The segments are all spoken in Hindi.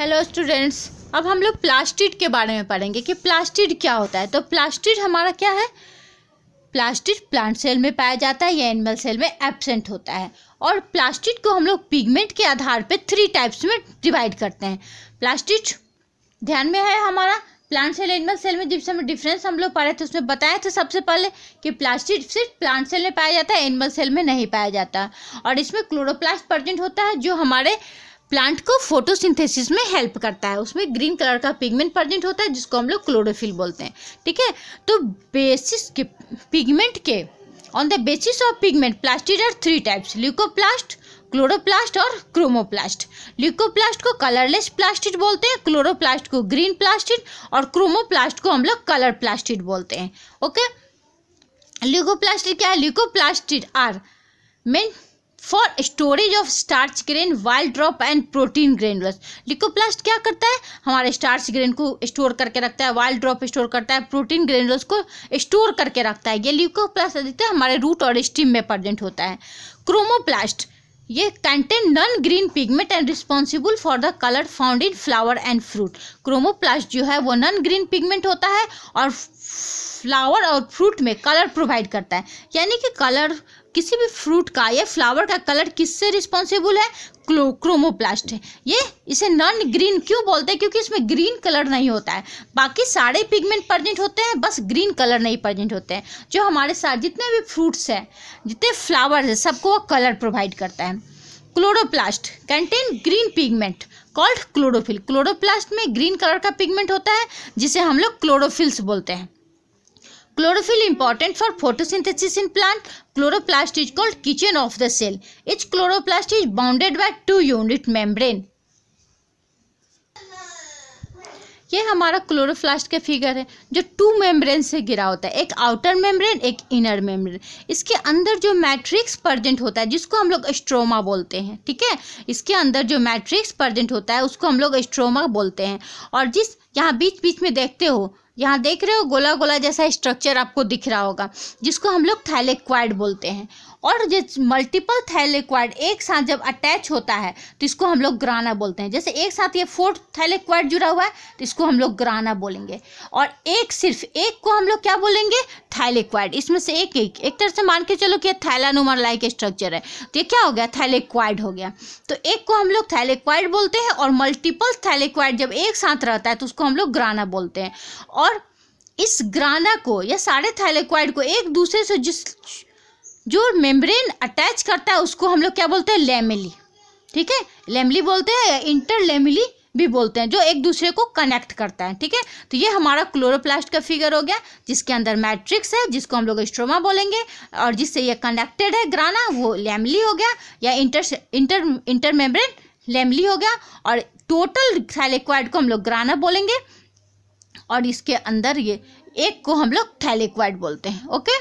हेलो स्टूडेंट्स अब हम लोग प्लास्टिड के बारे में पढ़ेंगे कि प्लास्टिड क्या होता है तो प्लास्टिड हमारा क्या है प्लास्टिड प्लांट सेल में पाया जाता है या एनिमल सेल में एबसेंट होता है और प्लास्टिड को हम लोग पिगमेंट के आधार पर थ्री टाइप्स में डिवाइड करते हैं प्लास्टिड ध्यान में है हमारा प्लांट सेल एनिमल सेल में जिस समय डिफरेंस हम लोग पढ़े थे उसमें बताए थे सबसे पहले कि प्लास्टिड सिर्फ प्लांट सेल में पाया जाता है एनिमल सेल में नहीं पाया जाता और इसमें क्लोरोप्लास्ट प्रजेंट होता है जो हमारे प्लांट को फोटोसिंथेसिस में हेल्प करता है उसमें ग्रीन कलर का पिगमेंट प्रेजेंट होता है जिसको हम लोग क्लोरोफिल बोलते हैं ठीक है तो बेसिस के पिगमेंट के on the basis of pigment plastid are three types leucoplast chloroplast और क्रोमोप्लास्ट ल्यूकोप्लास्ट को कलरलेस प्लास्टिड बोलते हैं क्लोरोप्लास्ट को ग्रीन प्लास्टिड और क्रोमोप्लास्ट को हम लोग कलर प्लास्टिड बोलते हैं ओके ल्यूकोप्लास्टिड क्या है leucoplastid are meant for storage of starch grain wild drop and protein granules leucoplast क्या करता है हमारे स्टार्च ग्रेन को स्टोर करके रखता है वाइल्ड ड्रॉप स्टोर करता है प्रोटीन ग्रेनुलस को स्टोर करके रखता है ये लिकोप्लास्ट अधिकतर हमारे रूट और स्टीम में प्रजेंट होता है क्रोमोप्लास्ट ये contain non green pigment and responsible for the colour found in flower and fruit chromoplast जो है वो नॉन ग्रीन पिगमेंट होता है और फ्लावर और फ्रूट में कलर प्रोवाइड करता है यानी कि कलर किसी भी फ्रूट का या फ्लावर का कलर किससे रिस्पॉन्सिबल है क्लो क्रोमोप्लास्ट है ये इसे नॉन ग्रीन क्यों बोलते हैं क्योंकि इसमें ग्रीन कलर नहीं होता है बाकी सारे पिगमेंट प्रजेंट होते हैं बस ग्रीन कलर नहीं प्रजेंट होते हैं जो हमारे साथ जितने भी फ्रूट्स हैं जितने फ्लावर्स हैं सबको वो कलर प्रोवाइड करता है chloroplast contain green pigment called chlorophyll chloroplast में ग्रीन कलर का पिगमेंट होता है जिसे हम लोग क्लोरोफिल्स बोलते हैं chlorophyll important for photosynthesis in plant chloroplast is called kitchen of the cell Each chloroplast is bounded by two unit membrane ये हमारा क्लोरोप्लास्ट का फिगर है जो टू मेम्ब्रेन से घिरा होता है एक आउटर मेम्ब्रेन एक इनर मेम्ब्रेन इसके अंदर जो मैट्रिक्स प्रजेंट होता है जिसको हम लोग स्ट्रोमा बोलते हैं ठीक है इसके अंदर जो मैट्रिक्स प्रजेंट होता है उसको हम लोग स्ट्रोमा बोलते हैं और जिस यहाँ बीच बीच में देखते हो यहाँ देख रहे हो गोला गोला जैसा स्ट्रक्चर आपको दिख रहा होगा जिसको हम लोग थैलेक्वाइड बोलते हैं और जो मल्टीपल थैलेक्वाइड एक साथ जब अटैच होता है तो इसको हम लोग ग्राना बोलते हैं जैसे एक साथ ये फोर्थ थैलेक्वाइड जुड़ा हुआ है तो इसको हम लोग ग्राना बोलेंगे और एक सिर्फ एक को हम लोग क्या बोलेंगे थैलेक्वाइड इसमें से एक एक एक तरह से मान के चलो कि थैलानुमा लाइक स्ट्रक्चर है तो ये क्या हो गया थैलेक्वाइड हो गया तो एक को हम लोग थैलेक्वाइड बोलते हैं और मल्टीपल थैलेक्वाइड जब एक साथ रहता है तो उसको हम लोग ग्राना बोलते हैं और इस ग्राना को या सारे थैलेक्वाइड को एक दूसरे से जिस जो मेम्ब्रेन अटैच करता है उसको हम लोग क्या बोलते हैं लेमिली ठीक है लेमली बोलते हैं इंटर लेमिली भी बोलते हैं जो एक दूसरे को कनेक्ट करता है ठीक है तो ये हमारा क्लोरोप्लास्ट का फिगर हो गया जिसके अंदर मैट्रिक्स है जिसको हम लोग स्ट्रोमा बोलेंगे और जिससे ये कनेक्टेड है ग्राना वो लेमली हो गया या inter inter inter membrane lamellae हो गया और टोटल थैलेक्वाइड को हम लोग ग्राना बोलेंगे और इसके अंदर ये एक को हम लोग थैलेक्वाइड बोलते हैं okay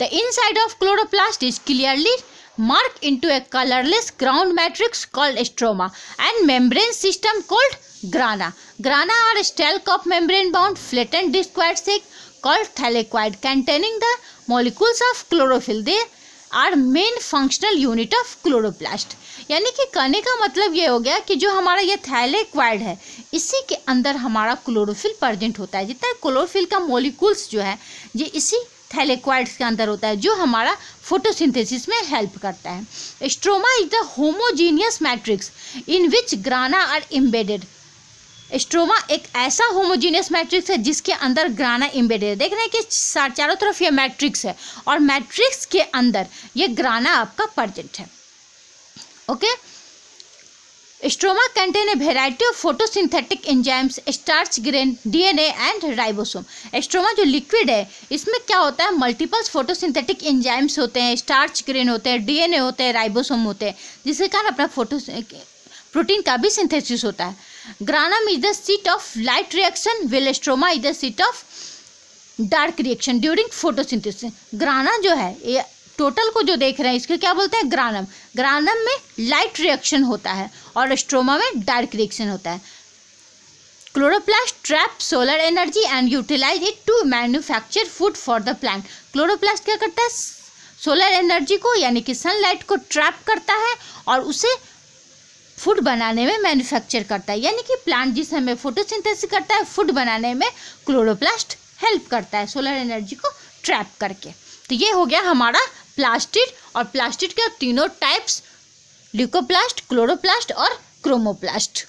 The inside of chloroplast is clearly marked into a colorless ground matrix called stroma and membrane system called grana. Grana are stalk of membrane bound flattened disc quite thick called thylakoid containing the molecules of chlorophyll. They are main functional unit of chloroplast यानी कि कहने का मतलब ये हो गया कि जो हमारा ये थैलेक्वाइड है इसी के अंदर हमारा क्लोरोफिल प्रजेंट होता है जितना क्लोरोफिल का मोलिकूल्स जो है ये इसी थैलेक्वाइड्स के अंदर होता है जो हमारा फोटोसिंथेसिस में हेल्प करता है stroma is the homogeneous matrix in which grana are embedded stroma एक ऐसा होमोजीनियस मैट्रिक्स है जिसके अंदर ग्राना एम्बेडेड है देख रहे हैं कि चारों तरफ ये मैट्रिक्स है और मैट्रिक्स के अंदर ये ग्राना आपका प्रजेंट है okay okay? Stroma variety of photosynthetic photosynthetic starch grain D N and ribosome stroma जो लिक्विड है इसमें क्या होता है मल्टीपल्स फोटोसिंथेटिक एंजाइम्स होते हैं स्टार्च ग्रेन होते हैं डीएनए होते हैं राइबोसोम होते हैं जिसके कारण अपना फोटो प्रोटीन का भी सिंथेसिस होता है granum is the seat of light reaction well stroma is the seat of dark reaction during photosynthesis grana जो है टोटल को जो देख रहे हैं इसको क्या बोलते हैं ग्रानम ग्रानम में लाइट रिएक्शन होता है और स्ट्रोमा में डार्क रिएक्शन होता है chloroplast trap solar energy and utilise it to manufacture food for the plant chloroplast क्या करता है सोलर एनर्जी को यानी कि सनलाइट को ट्रैप करता है और उसे फूड बनाने में मैन्युफैक्चर करता है यानी कि प्लांट जिस हमें फोटोसिंथेसिस करता है फूड बनाने में क्लोरोप्लास्ट हेल्प करता है सोलर एनर्जी को ट्रैप करके तो ये हो गया हमारा प्लास्टिड और प्लास्टिड के तीनों टाइप्स ल्यूकोप्लास्ट क्लोरोप्लास्ट और क्रोमोप्लास्ट